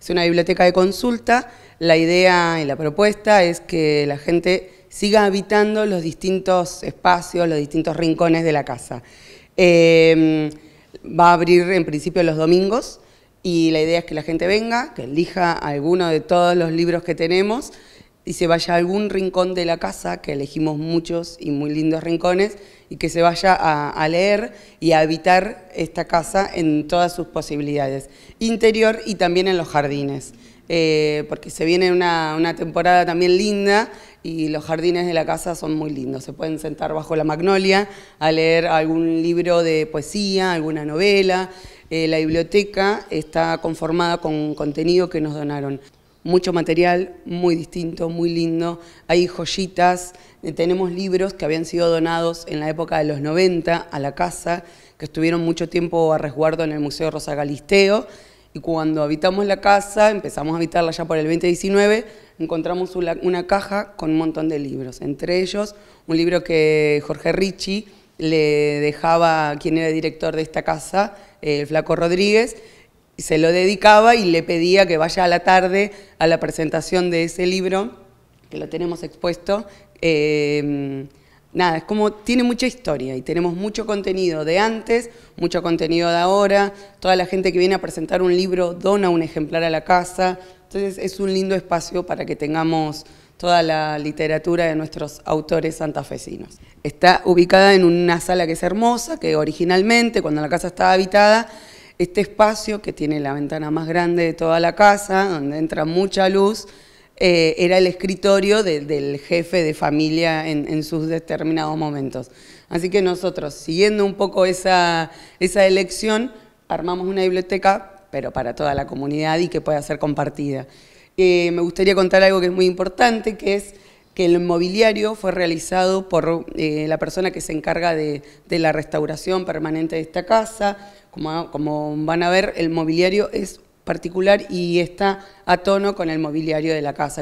Es una biblioteca de consulta. La idea y la propuesta es que la gente siga habitando los distintos espacios, los distintos rincones de la casa. Em, va a abrir en principio los domingos y la idea es que la gente venga, que elija alguno de todos los libros que tenemos y se vaya a algún rincón de la casa, que elegimos muchos y muy lindos rincones, y que se vaya a, leer y a habitar esta casa en todas sus posibilidades, interior y también en los jardines, eh, porque se viene una, temporada también linda y los jardines de la casa son muy lindos, se pueden sentar bajo la magnolia a leer algún libro de poesía, alguna novela, eh, la biblioteca está conformada con contenido que nos donaron mucho material muy distinto, muy lindo. Hay joyitas, eh, tenemos libros que habían sido donados en la época de los 90 a la casa, que estuvieron mucho tiempo a resguardo en el Museo Rosa Galisteo. Y cuando habitamos la casa, empezamos a habitarla ya por el 2019, encontramos una caja con un montón de libros. Entre ellos, un libro que Jorge Ricci le dejaba, quien era director de esta casa, eh, el Flaco Rodríguez, y se lo dedicaba y le pedía que vaya a la tarde a la presentación de ese libro, que lo tenemos expuesto. Em, nada, es como tiene mucha historia y tenemos mucho contenido de antes, mucho contenido de ahora, toda la gente que viene a presentar un libro dona un ejemplar a la casa, entonces es un lindo espacio para que tengamos toda la literatura de nuestros autores santafesinos. Está ubicada en una sala que es hermosa, que originalmente cuando la casa estaba habitada este espacio que tiene la ventana más grande de toda la casa, donde entra mucha luz, eh, era el escritorio del jefe de familia en, sus determinados momentos. Así que nosotros, siguiendo un poco esa, esa elección, armamos una biblioteca, pero para toda la comunidad y que pueda ser compartida. Eh, me gustaría contar algo que es muy importante, que es el mobiliario fue realizado por eh, la persona que se encarga de, la restauración permanente de esta casa. Como, como van a ver, el mobiliario es particular y está a tono con el mobiliario de la casa.